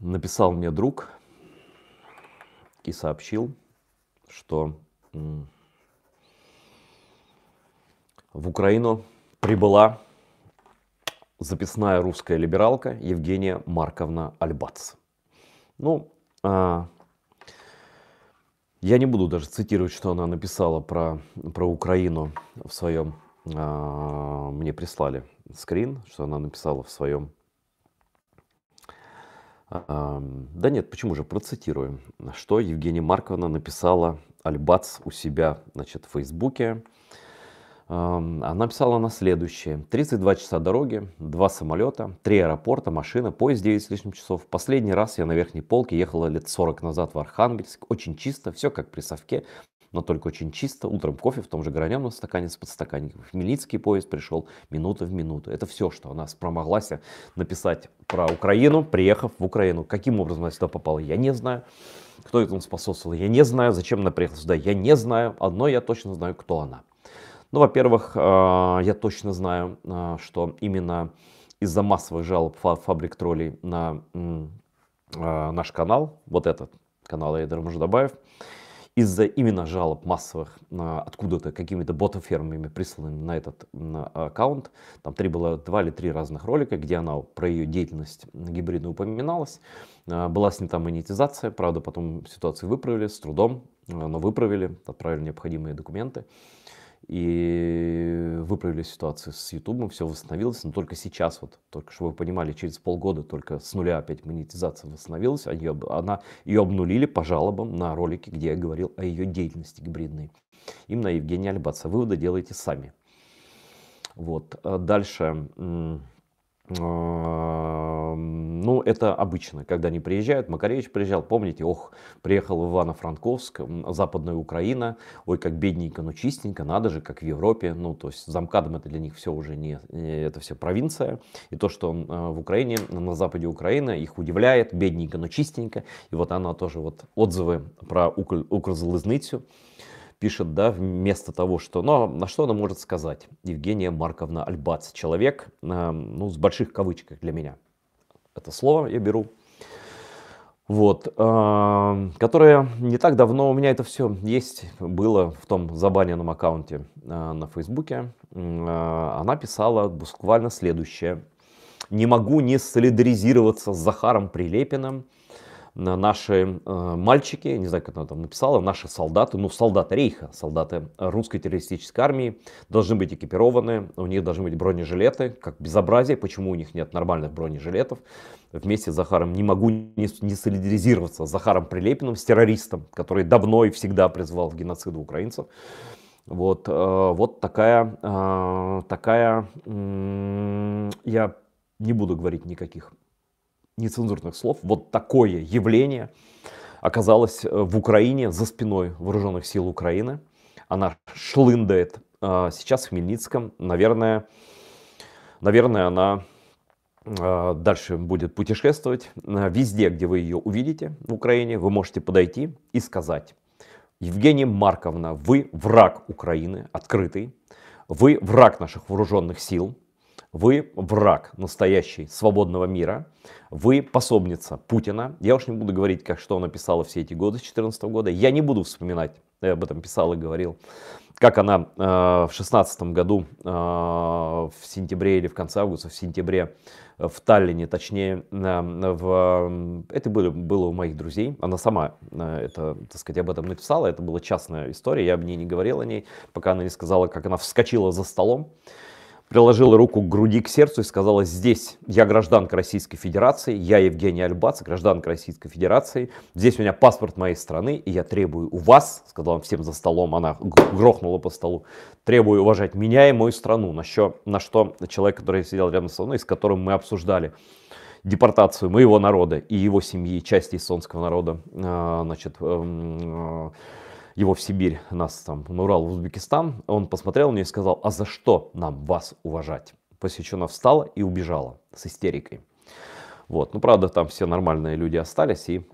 написал мне друг и сообщил, что в Украину прибыла записная русская либералка Евгения Марковна Альбац. Ну, а, я не буду даже цитировать, что она написала про, про Украину в своем, а, мне прислали скрин, что она написала в своем да нет, почему же, процитирую, что Евгения Марковна написала Альбац у себя значит, в Фейсбуке. Она писала на следующее. 32 часа дороги, 2 самолета, 3 аэропорта, машина, поезд 9 с лишним часов. Последний раз я на верхней полке ехала лет 40 назад в Архангельск. Очень чисто, все как при совке но только очень чисто. Утром кофе в том же граненом стакане с подстаканником. Хмельницкий поезд пришел минута в минуту. Это все, что она промоглась написать про Украину, приехав в Украину. Каким образом она сюда попала, я не знаю. Кто этому способствовал, я не знаю. Зачем она приехала сюда, я не знаю. Одно я точно знаю, кто она. Ну, во-первых, э, я точно знаю, э, что именно из-за массовых жалоб фабрик троллей на э, наш канал, вот этот канал Эйдер Муждабаев, из-за именно жалоб массовых э, откуда-то какими-то ботофермами присланными на этот на аккаунт. Там три было два или три разных ролика, где она про ее деятельность гибридно упоминалась. Э, была снята монетизация, правда, потом ситуацию выправили с трудом, э, но выправили, отправили необходимые документы и выправили ситуацию с Ютубом, все восстановилось, но только сейчас, вот, только чтобы вы понимали, через полгода только с нуля опять монетизация восстановилась, они, она, ее обнулили по жалобам на ролике, где я говорил о ее деятельности гибридной. Именно Евгения Альбаца. Выводы делайте сами. Вот. Э, дальше. А, ну, это обычно, когда они приезжают. Макаревич приезжал, помните, ох, приехал в Ивано-Франковск, западная Украина, ой, как бедненько, но чистенько, надо же, как в Европе. Ну, то есть замкадом это для них все уже не, это все провинция. И то, что он э, в Украине, на западе Украины, их удивляет, бедненько, но чистенько. И вот она тоже, вот отзывы про Укрзалезницу. Укр пишет, да, вместо того, что... но на что она может сказать? Евгения Марковна Альбац, человек, эм, ну, с больших кавычках для меня. Это слово я беру. Вот, э, эм, которая не так давно у меня это все есть, было в том забаненном аккаунте э, на Фейсбуке. Э, она писала буквально следующее. Не могу не солидаризироваться с Захаром Прилепиным наши э, мальчики, не знаю, как она там написала, наши солдаты, ну, солдаты рейха, солдаты русской террористической армии должны быть экипированы, у них должны быть бронежилеты, как безобразие, почему у них нет нормальных бронежилетов. Вместе с Захаром не могу не, не солидаризироваться с Захаром Прилепиным, с террористом, который давно и всегда призывал к геноциду украинцев. Вот, э, вот такая, э, такая, я не буду говорить никаких нецензурных слов, вот такое явление оказалось э, в Украине за спиной вооруженных сил Украины. Она шлындает э, сейчас в Хмельницком. Наверное, наверное она э, дальше будет путешествовать. Везде, где вы ее увидите в Украине, вы можете подойти и сказать. Евгения Марковна, вы враг Украины, открытый. Вы враг наших вооруженных сил. Вы враг настоящий свободного мира. Вы пособница Путина. Я уж не буду говорить, как что она писала все эти годы с 2014 года. Я не буду вспоминать, я э, об этом писал и говорил, как она э, в 2016 году, э, в сентябре или в конце августа, в сентябре э, в Таллине, точнее, э, в, это было, было у моих друзей. Она сама э, это, так сказать, об этом написала. Это была частная история, я об ней не говорил о ней, пока она не сказала, как она вскочила за столом приложила руку к груди, к сердцу и сказала, здесь я гражданка Российской Федерации, я Евгений Альбац, гражданка Российской Федерации, здесь у меня паспорт моей страны, и я требую у вас, сказала всем за столом, она грохнула по столу, требую уважать меня и мою страну, на, что, на что человек, который сидел рядом со мной, с которым мы обсуждали депортацию моего народа и его семьи, части эстонского народа, э, значит, эм, э, его в Сибирь, нас там на Урал, в Узбекистан, он посмотрел мне и сказал, а за что нам вас уважать? После чего она встала и убежала с истерикой. Вот, ну правда, там все нормальные люди остались и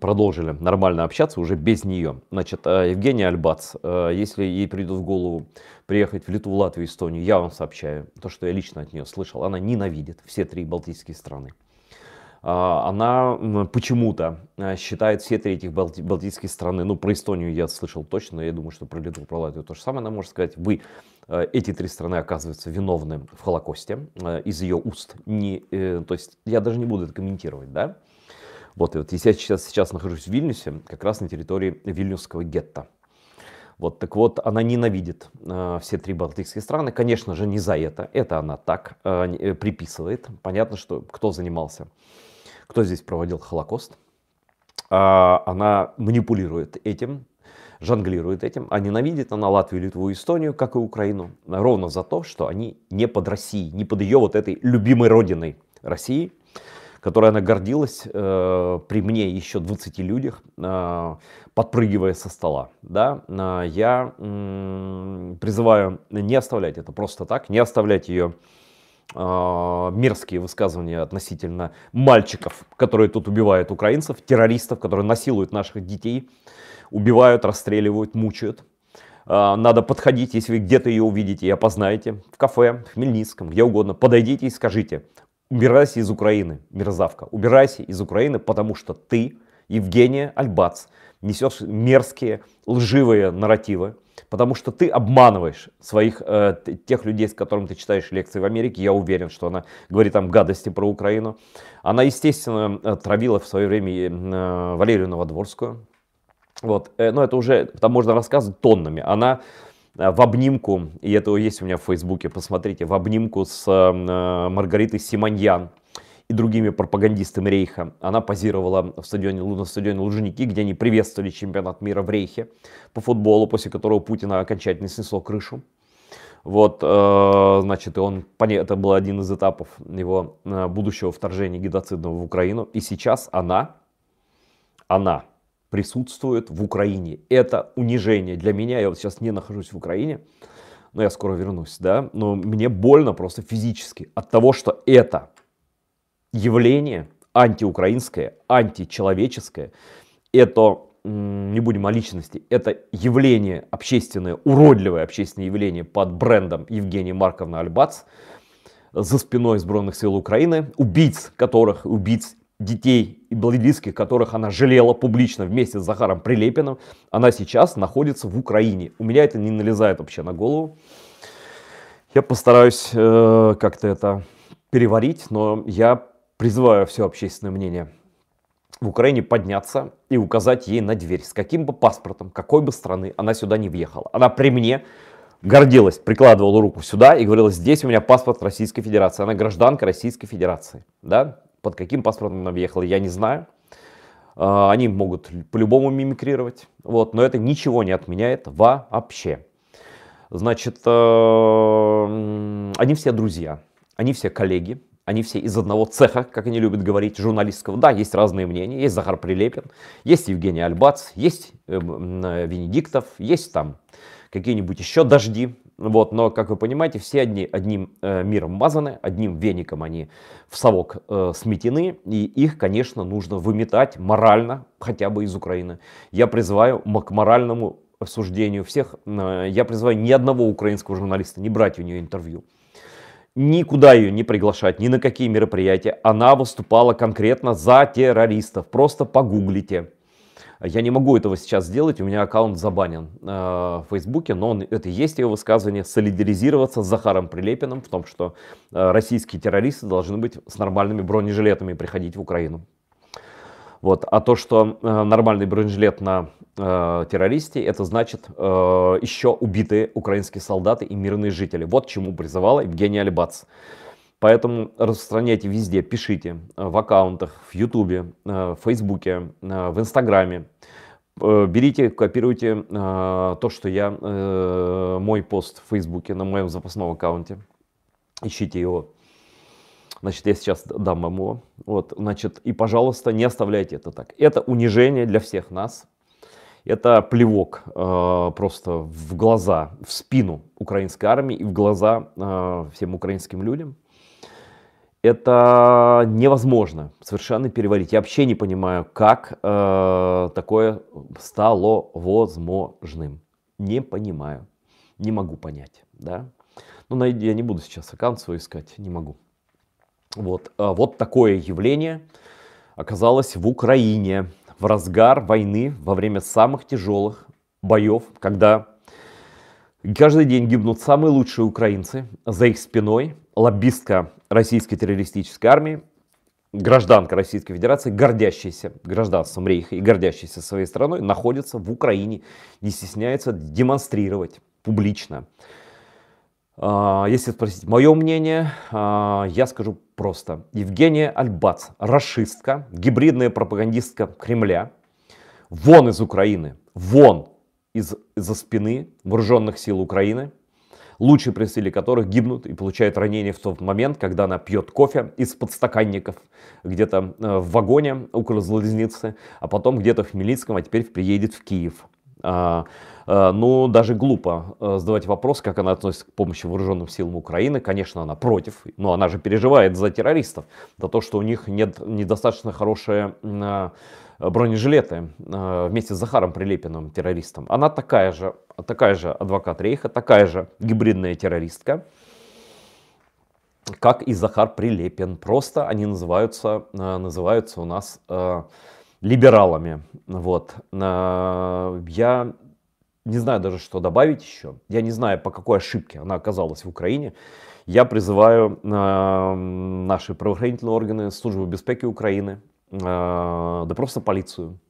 продолжили нормально общаться уже без нее. Значит, э, Евгения Альбац, э, если ей придет в голову приехать в Литву, Латвию, Эстонию, я вам сообщаю то, что я лично от нее слышал. Она ненавидит все три балтийские страны. А, она почему-то э, считает все три этих балти- балтийские страны, ну про Эстонию я слышал точно, я думаю, что про Литву, про Латвию то же самое, она может сказать, вы э, эти три страны оказываются виновны в Холокосте э, из ее уст. Не, то есть я даже не буду это комментировать, да? Вот, и вот Если я сейчас, сейчас нахожусь в Вильнюсе, как раз на территории Вильнюсского гетто. Вот, так вот, она ненавидит э, все три балтийские страны. Конечно же, не за это. Это она так э, приписывает. Понятно, что кто занимался кто здесь проводил Холокост. А, она манипулирует этим, жонглирует этим, а ненавидит она Латвию, Литву, Эстонию, как и Украину, ровно за то, что они не под Россией, не под ее вот этой любимой родиной России, которой она гордилась э, при мне еще 20 людях, э, подпрыгивая со стола. Да? Э, я э, призываю не оставлять это просто так, не оставлять ее а, мерзкие высказывания относительно мальчиков, которые тут убивают украинцев, террористов, которые насилуют наших детей, убивают, расстреливают, мучают. А, надо подходить, если вы где-то ее увидите и опознаете, в кафе, в Хмельницком, где угодно, подойдите и скажите, убирайся из Украины, мерзавка, убирайся из Украины, потому что ты, Евгения Альбац, несешь мерзкие, лживые нарративы, потому что ты обманываешь своих, э, тех людей, с которыми ты читаешь лекции в Америке. Я уверен, что она говорит там гадости про Украину. Она, естественно, э, травила в свое время э, Валерию Новодворскую. Вот, э, но это уже, там можно рассказывать тоннами. Она э, в обнимку, и это есть у меня в Фейсбуке, посмотрите, в обнимку с э, Маргаритой Симоньян, и другими пропагандистами Рейха. Она позировала в стадионе, на стадионе Лужники, где они приветствовали чемпионат мира в Рейхе по футболу, после которого Путина окончательно снесло крышу. Вот, э, значит, он, это был один из этапов его э, будущего вторжения геноцидного в Украину. И сейчас она, она присутствует в Украине. Это унижение для меня. Я вот сейчас не нахожусь в Украине, но я скоро вернусь, да. Но мне больно просто физически от того, что это явление антиукраинское, античеловеческое. Это, не будем о личности, это явление общественное, уродливое общественное явление под брендом Евгения Марковна Альбац за спиной сбронных сил Украины, убийц которых, убийц детей и близких, которых она жалела публично вместе с Захаром Прилепиным, она сейчас находится в Украине. У меня это не налезает вообще на голову. Я постараюсь э, как-то это переварить, но я призываю все общественное мнение в Украине подняться и указать ей на дверь, с каким бы паспортом, какой бы страны она сюда не въехала. Она при мне гордилась, прикладывала руку сюда и говорила, здесь у меня паспорт Российской Федерации, она гражданка Российской Федерации. Да? Под каким паспортом она въехала, я не знаю. А, они могут по-любому мимикрировать, вот, но это ничего не отменяет вообще. Значит, э, они все друзья, они все коллеги, они все из одного цеха, как они любят говорить, журналистского. Да, есть разные мнения. Есть Захар Прилепин, есть Евгений Альбац, есть э, э, Венедиктов, есть там какие-нибудь еще дожди. Вот, но, как вы понимаете, все одни, одним э, миром мазаны, одним веником они в совок э, сметены, и их, конечно, нужно выметать морально, хотя бы из Украины. Я призываю к моральному осуждению всех, э, я призываю ни одного украинского журналиста не брать у нее интервью никуда ее не приглашать, ни на какие мероприятия. Она выступала конкретно за террористов. Просто погуглите. Я не могу этого сейчас сделать, у меня аккаунт забанен э, в Фейсбуке, но он, это и есть ее высказывание, солидаризироваться с Захаром Прилепиным в том, что э, российские террористы должны быть с нормальными бронежилетами приходить в Украину. Вот. А то, что э, нормальный бронежилет на э, террористе, это значит э, еще убитые украинские солдаты и мирные жители. Вот чему призывала Евгения Алибац. Поэтому распространяйте везде, пишите э, в аккаунтах, в Ютубе, э, в Фейсбуке, э, в Инстаграме. Берите, копируйте то, что я, мой пост в Фейсбуке на моем запасном аккаунте. Ищите его Значит, я сейчас дам ему. Вот, значит, и, пожалуйста, не оставляйте это так. Это унижение для всех нас. Это плевок э, просто в глаза, в спину украинской армии и в глаза э, всем украинским людям. Это невозможно совершенно переварить. Я вообще не понимаю, как э, такое стало возможным. Не понимаю. Не могу понять. Да? Но ну, я не буду сейчас аккаунт свой искать, не могу. Вот, а, вот такое явление оказалось в Украине в разгар войны, во время самых тяжелых боев, когда каждый день гибнут самые лучшие украинцы, за их спиной лоббистка российской террористической армии, гражданка Российской Федерации, гордящаяся гражданством Рейха и гордящаяся своей страной, находится в Украине, не стесняется демонстрировать публично а, если спросить мое мнение, а, я скажу просто. Евгения Альбац, расистка, гибридная пропагандистка Кремля, вон из Украины, вон из-за спины вооруженных сил Украины, лучшие представители которых гибнут и получают ранения в тот момент, когда она пьет кофе из подстаканников где-то э, в вагоне около Злодезницы, а потом где-то в Хмельницком, а теперь приедет в Киев. А, а, но ну, даже глупо э, задавать вопрос, как она относится к помощи вооруженным силам Украины. Конечно, она против, но она же переживает за террористов, за то, что у них нет недостаточно хорошие а, бронежилеты вместе с Захаром Прилепиным, террористом. Она такая же, такая же адвокат Рейха, такая же гибридная террористка, как и Захар Прилепин. Просто они называются, э, называются у нас э, либералами. Вот. Я не знаю даже, что добавить еще. Я не знаю, по какой ошибке она оказалась в Украине. Я призываю э, наши правоохранительные органы, службу безопасности Украины, э, да просто полицию,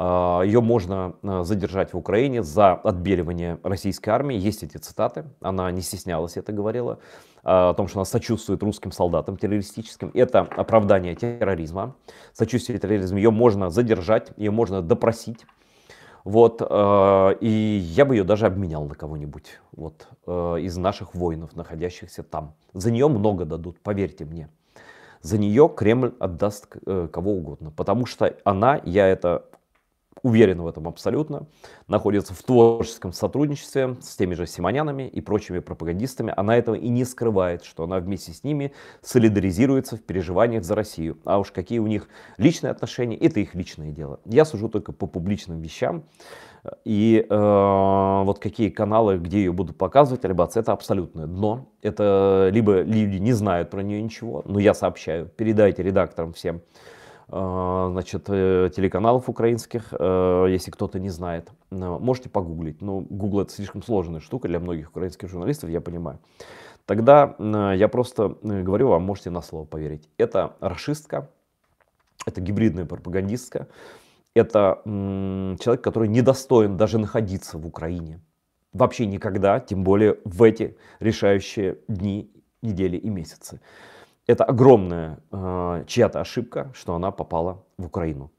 а, ее можно а, задержать в Украине за отбеливание российской армии. Есть эти цитаты. Она не стеснялась, это говорила. А, о том, что она сочувствует русским солдатам террористическим. Это оправдание терроризма. Сочувствие терроризма. Ее можно задержать, ее можно допросить. Вот, и я бы ее даже обменял на кого-нибудь вот, из наших воинов, находящихся там. За нее много дадут, поверьте мне. За нее Кремль отдаст э, кого угодно, потому что она, я это уверен в этом абсолютно, находится в творческом сотрудничестве с теми же Симонянами и прочими пропагандистами. Она этого и не скрывает, что она вместе с ними солидаризируется в переживаниях за Россию. А уж какие у них личные отношения, это их личное дело. Я сужу только по публичным вещам. И э, вот какие каналы, где ее будут показывать, ребят, это абсолютное дно. Это либо люди не знают про нее ничего, но я сообщаю, передайте редакторам всем, а, значит, э, телеканалов украинских, э, если кто-то не знает. Э, можете погуглить, но ну, Google это слишком сложная штука для многих украинских журналистов, я понимаю. Тогда я просто говорю вам, можете на слово поверить. Это расистка, это гибридная пропагандистка, это человек, который недостоин даже находиться в Украине. Вообще никогда, тем более в эти решающие дни, недели и месяцы это огромная э, чья-то ошибка, что она попала в Украину.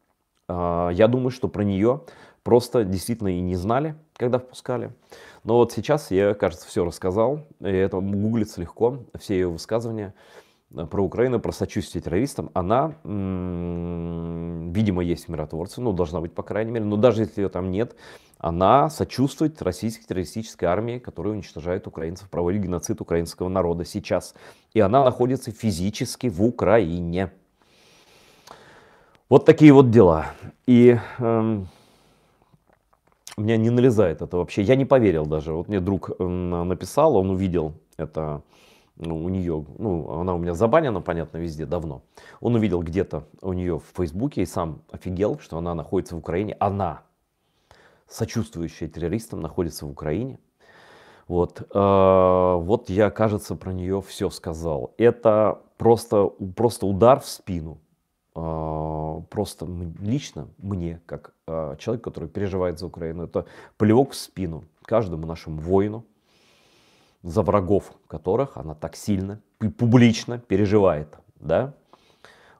Э, я думаю, что про нее просто действительно и не знали, когда впускали. Но вот сейчас я, кажется, все рассказал. И это гуглится легко, все ее высказывания э, про Украину, про сочувствие террористам, она, м -м, видимо, есть в миротворце, ну, должна быть, по крайней мере, но даже если ее там нет, она сочувствует российской террористической армии, которая уничтожает украинцев, проводит геноцид украинского народа сейчас. И она находится физически в Украине. Вот такие вот дела. И эм, меня не налезает это вообще. Я не поверил даже. Вот мне друг эм, написал, он увидел это ну, у нее, ну, она у меня забанена, понятно, везде давно. Он увидел где-то у нее в Фейсбуке и сам офигел, что она находится в Украине. Она сочувствующая террористам, находится в Украине. Вот, а, вот я, кажется, про нее все сказал. Это просто, просто удар в спину. А, просто лично мне, как а, человек, который переживает за Украину, это плевок в спину каждому нашему воину, за врагов которых она так сильно и публично переживает. Да?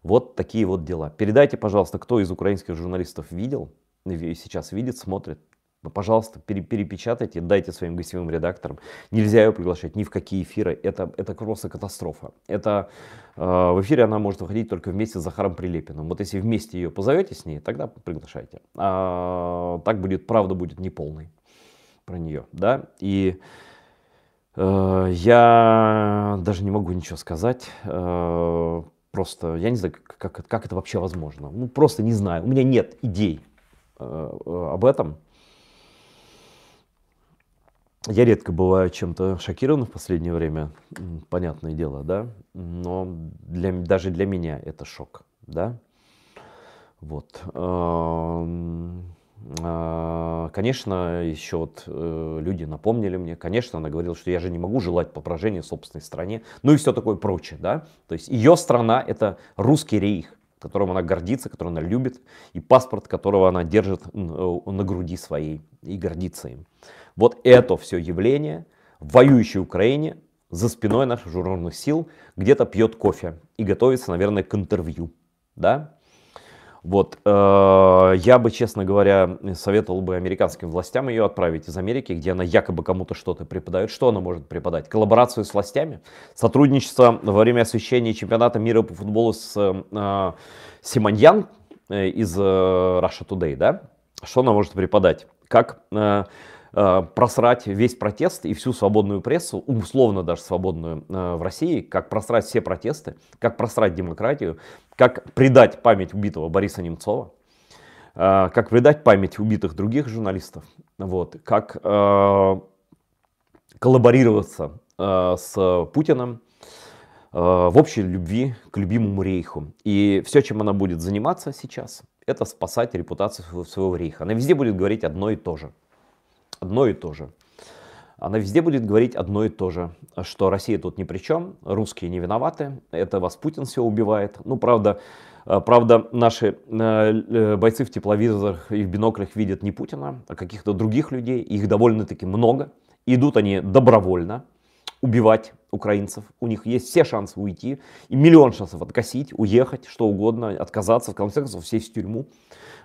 Вот такие вот дела. Передайте, пожалуйста, кто из украинских журналистов видел сейчас видит, смотрит, ну, пожалуйста, перепечатайте, дайте своим гостевым редакторам. Нельзя ее приглашать ни в какие эфиры. Это, это просто катастрофа. Это, э, в эфире она может выходить только вместе с Захаром Прилепиным. Вот если вместе ее позовете с ней, тогда приглашайте. А, так будет, правда будет неполной про нее. Да? И э, я даже не могу ничего сказать. Э, просто я не знаю, как, как, как это вообще возможно. Ну, просто не знаю. У меня нет идей Э, об этом. Я редко бываю чем-то шокирован в последнее время, понятное дело, да, но для, даже для меня это шок, да. Вот. Эм, э, конечно, еще вот э, люди напомнили мне, конечно, она говорила, что я же не могу желать по поражения собственной стране, ну и все такое прочее, да. То есть ее страна это русский рейх, которым она гордится, которым она любит, и паспорт, которого она держит э, на груди своей и гордится им. Вот это все явление в воюющей Украине за спиной наших журналистов сил где-то пьет кофе и готовится, наверное, к интервью. Да? Вот, э, я бы, честно говоря, советовал бы американским властям ее отправить из Америки, где она якобы кому-то что-то преподает. Что она может преподать? Коллаборацию с властями? Сотрудничество во время освещения чемпионата мира по футболу с э, Симоньян э, из э, Russia Today, да? Что она может преподать? Как... Э, э просрать весь протест и всю свободную прессу, условно даже свободную в России, как просрать все протесты, как просрать демократию, как предать память убитого Бориса Немцова, э, как предать память убитых других журналистов, вот, как э, коллаборироваться э, с Путиным в общей любви к любимому рейху. И все, чем она будет заниматься сейчас, это спасать репутацию своего рейха. Она везде будет говорить одно и то же. Одно и то же она везде будет говорить одно и то же, что Россия тут ни при чем, русские не виноваты, это вас Путин все убивает. Ну, правда, э, правда наши э, э, бойцы в тепловизорах и в биноклях видят не Путина, а каких-то других людей, их довольно-таки много. Идут они добровольно, убивать украинцев. У них есть все шансы уйти, и миллион шансов откосить, уехать, что угодно, отказаться, в конце концов, сесть в тюрьму.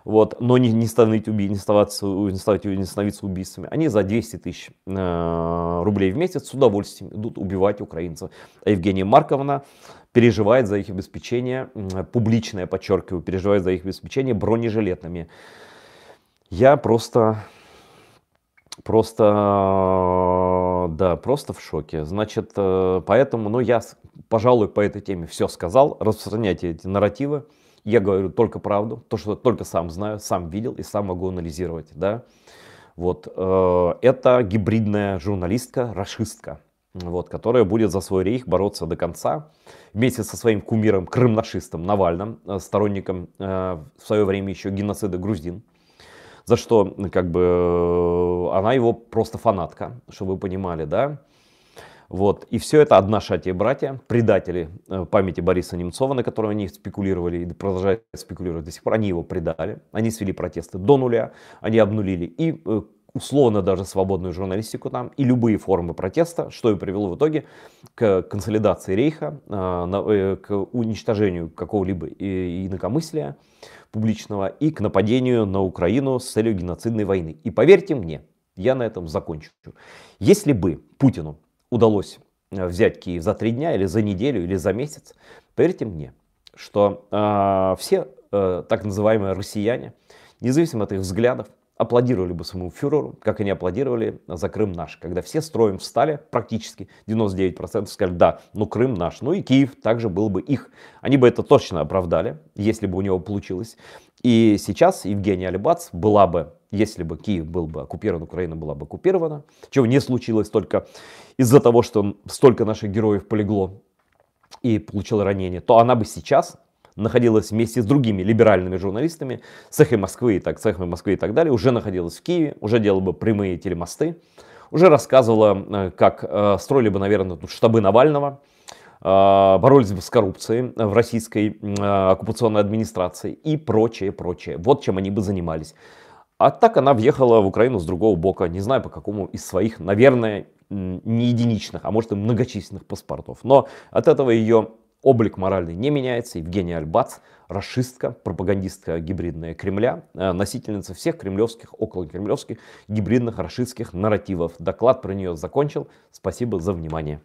Вот, но не, не, становить уби, не, становиться, не, становить, не становиться убийцами. Они за 200 тысяч э, рублей в месяц с удовольствием идут убивать украинцев. А Евгения Марковна переживает за их обеспечение, публичное, подчеркиваю, переживает за их обеспечение бронежилетами. Я просто Просто, да, просто в шоке. Значит, э, поэтому, ну, я, пожалуй, по этой теме все сказал. Распространяйте эти нарративы. Я говорю только правду, то, что только сам знаю, сам видел и сам могу анализировать, да. Вот, э, это гибридная журналистка, расистка, вот, которая будет за свой рейх бороться до конца. Вместе со своим кумиром, крымнашистом Навальным, э, сторонником в свое время еще геноцида грузин за что как бы э, она его просто фанатка, чтобы вы понимали, да. Вот. И все это одношатие братья, предатели э, памяти Бориса Немцова, на которой они спекулировали и продолжают спекулировать до сих пор, они его предали, они свели протесты до нуля, они обнулили и э, условно даже свободную журналистику там и любые формы протеста, что и привело в итоге к консолидации рейха, а, э, к уничтожению какого-либо инакомыслия публичного и к нападению на Украину с целью геноцидной войны. И поверьте мне, я на этом закончу. Если бы Путину удалось э, взять Киев за три дня или за неделю или за месяц, поверьте мне, что э, все э, так называемые россияне, независимо от их взглядов, аплодировали бы своему фюреру, как они аплодировали за Крым наш, когда все строим встали, практически 99% сказали, да, ну Крым наш, ну и Киев также был бы их. Они бы это точно оправдали, если бы у него получилось. И сейчас Евгений Алибац была бы, если бы Киев был бы оккупирован, Украина была бы оккупирована, чего не случилось только из-за того, что столько наших героев полегло и получило ранение, то она бы сейчас находилась вместе с другими либеральными журналистами, цехой Москвы и так, цехами Москвы и так далее, уже находилась в Киеве, уже делала бы прямые телемосты, уже рассказывала, э, как э, строили бы, наверное, штабы Навального, э, боролись бы с коррупцией в российской оккупационной администрации и прочее, прочее. Вот чем они бы занимались. А так она въехала в Украину с другого бока, не знаю по какому из своих, наверное, не единичных, а может и многочисленных паспортов. Но от этого ее Облик моральный не меняется. Евгения Альбац, расистка, пропагандистка гибридная Кремля, э, носительница всех кремлевских, около кремлевских, гибридных, расистских нарративов. Доклад про нее закончил. Спасибо за внимание.